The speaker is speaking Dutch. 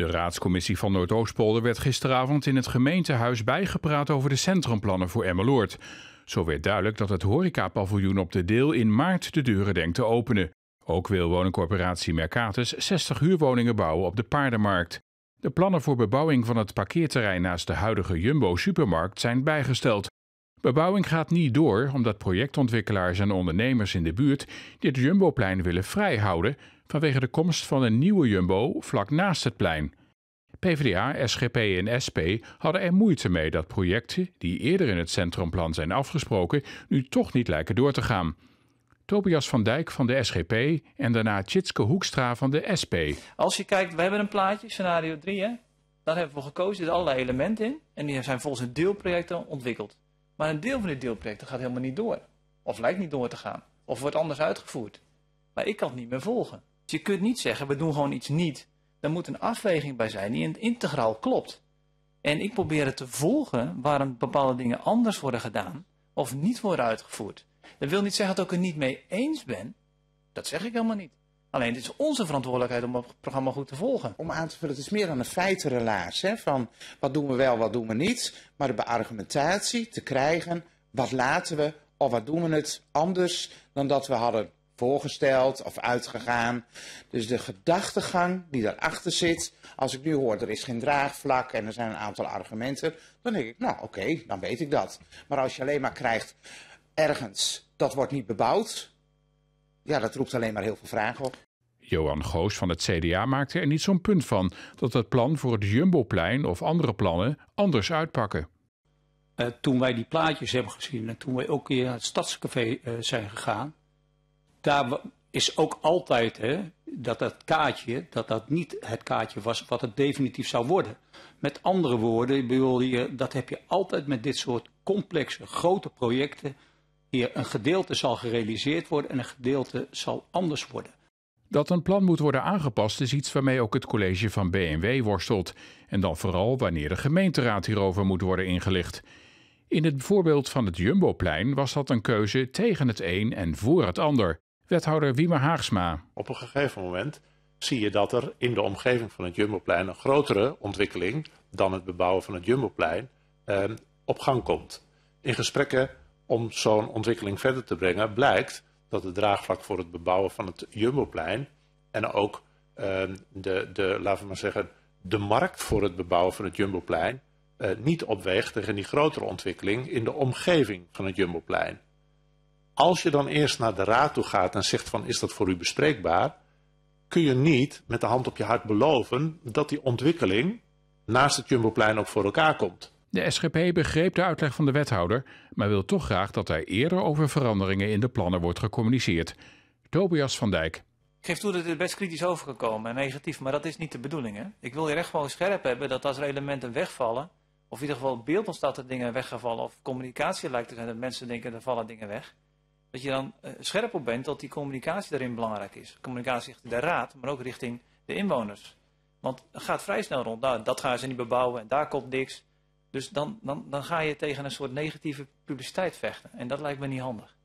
De raadscommissie van Noordoostpolder werd gisteravond in het gemeentehuis bijgepraat over de centrumplannen voor Emmeloord. Zo werd duidelijk dat het horecapaviljoen op de deel in maart de deuren denkt te openen. Ook wil woningcorporatie Mercatus 60 huurwoningen bouwen op de paardenmarkt. De plannen voor bebouwing van het parkeerterrein naast de huidige Jumbo-supermarkt zijn bijgesteld. Bebouwing gaat niet door omdat projectontwikkelaars en ondernemers in de buurt dit Jumboplein willen vrijhouden vanwege de komst van een nieuwe Jumbo vlak naast het plein. PvdA, SGP en SP hadden er moeite mee dat projecten die eerder in het centrumplan zijn afgesproken nu toch niet lijken door te gaan. Tobias van Dijk van de SGP en daarna Chitske Hoekstra van de SP. Als je kijkt, we hebben een plaatje, scenario 3 hè. Daar hebben we voor gekozen, er zitten allerlei elementen in en die zijn volgens het deelprojecten ontwikkeld. Maar een deel van dit deelproject gaat helemaal niet door. Of lijkt niet door te gaan. Of wordt anders uitgevoerd. Maar ik kan het niet meer volgen. Dus je kunt niet zeggen, we doen gewoon iets niet. Daar moet een afweging bij zijn die in het integraal klopt. En ik probeer het te volgen waarom bepaalde dingen anders worden gedaan of niet worden uitgevoerd. Dat wil niet zeggen dat ik het niet mee eens ben. Dat zeg ik helemaal niet. Alleen het is onze verantwoordelijkheid om het programma goed te volgen. Om aan te vullen, het is meer dan een feitenrelaas. Hè? Van wat doen we wel, wat doen we niet. Maar de beargumentatie te krijgen, wat laten we of wat doen we het anders dan dat we hadden voorgesteld of uitgegaan. Dus de gedachtegang die daarachter zit, als ik nu hoor er is geen draagvlak en er zijn een aantal argumenten, dan denk ik, nou oké, dan weet ik dat. Maar als je alleen maar krijgt ergens, dat wordt niet bebouwd, ja, dat roept alleen maar heel veel vragen op. Johan Goos van het CDA maakte er niet zo'n punt van dat het plan voor het Jumboplein of andere plannen anders uitpakken. Eh, toen wij die plaatjes hebben gezien en toen wij ook weer naar het Stadscafé eh, zijn gegaan, daar is ook altijd hè, dat dat kaartje, dat dat niet het kaartje was wat het definitief zou worden. Met andere woorden, bedoel dat heb je altijd met dit soort complexe grote projecten hier een gedeelte zal gerealiseerd worden en een gedeelte zal anders worden. Dat een plan moet worden aangepast is iets waarmee ook het college van BNW worstelt. En dan vooral wanneer de gemeenteraad hierover moet worden ingelicht. In het voorbeeld van het Jumboplein was dat een keuze tegen het een en voor het ander. Wethouder Wiemer Haagsma. Op een gegeven moment zie je dat er in de omgeving van het Jumboplein een grotere ontwikkeling dan het bebouwen van het Jumboplein ehm, op gang komt. In gesprekken om zo'n ontwikkeling verder te brengen, blijkt dat het draagvlak voor het bebouwen van het Jumboplein en ook ehm, de, de, laten we maar zeggen, de markt voor het bebouwen van het Jumboplein eh, niet opweegt tegen die grotere ontwikkeling in de omgeving van het Jumboplein. Als je dan eerst naar de raad toe gaat en zegt van is dat voor u bespreekbaar, kun je niet met de hand op je hart beloven dat die ontwikkeling naast het Jumboplein ook voor elkaar komt. De SGP begreep de uitleg van de wethouder, maar wil toch graag dat er eerder over veranderingen in de plannen wordt gecommuniceerd. Tobias van Dijk. Ik geef toe dat het best kritisch overgekomen en negatief, maar dat is niet de bedoeling. Hè? Ik wil hier echt gewoon scherp hebben dat als er elementen wegvallen, of in ieder geval beeld ontstaat dat dingen weggevallen, of communicatie lijkt te zijn dat mensen denken er vallen dingen weg, dat je dan eh, scherp op bent dat die communicatie daarin belangrijk is. Communicatie richting de raad, maar ook richting de inwoners. Want het gaat vrij snel rond. Nou, dat gaan ze niet bebouwen en daar komt niks. Dus dan, dan, dan ga je tegen een soort negatieve publiciteit vechten. En dat lijkt me niet handig.